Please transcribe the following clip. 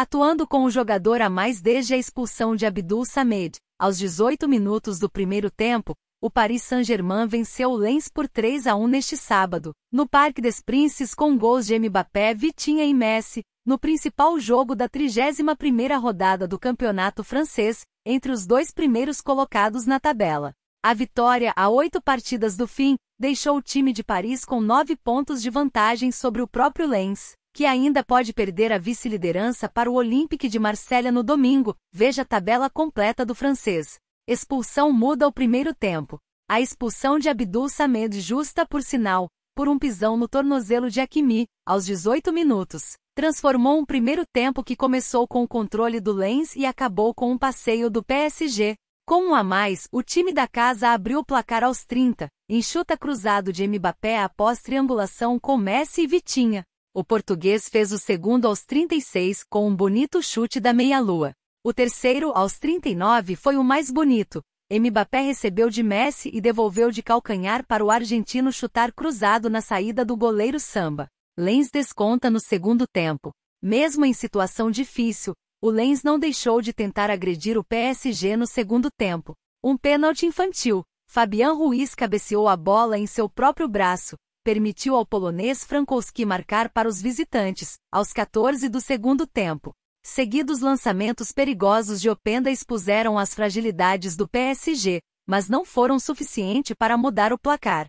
atuando com o jogador a mais desde a expulsão de Abdul Samed. Aos 18 minutos do primeiro tempo, o Paris Saint-Germain venceu o Lens por 3 a 1 neste sábado, no Parque des Princes com gols de Mbappé, Vitinha e Messi, no principal jogo da 31ª rodada do Campeonato Francês, entre os dois primeiros colocados na tabela. A vitória, a oito partidas do fim, deixou o time de Paris com nove pontos de vantagem sobre o próprio Lens que ainda pode perder a vice-liderança para o Olympique de Marselha no domingo. Veja a tabela completa do francês. Expulsão muda ao primeiro tempo. A expulsão de Abdul Samed justa por sinal, por um pisão no tornozelo de Akimi, aos 18 minutos, transformou um primeiro tempo que começou com o controle do Lens e acabou com um passeio do PSG. Com um a mais, o time da casa abriu o placar aos 30, em chuta cruzado de Mbappé após triangulação com Messi e Vitinha. O português fez o segundo aos 36 com um bonito chute da meia-lua. O terceiro aos 39 foi o mais bonito. Mbappé recebeu de Messi e devolveu de calcanhar para o argentino chutar cruzado na saída do goleiro Samba. Lens desconta no segundo tempo. Mesmo em situação difícil, o Lens não deixou de tentar agredir o PSG no segundo tempo. Um pênalti infantil. Fabian Ruiz cabeceou a bola em seu próprio braço, permitiu ao polonês Frankowski marcar para os visitantes, aos 14 do segundo tempo. Seguidos lançamentos perigosos de Openda expuseram as fragilidades do PSG, mas não foram suficiente para mudar o placar.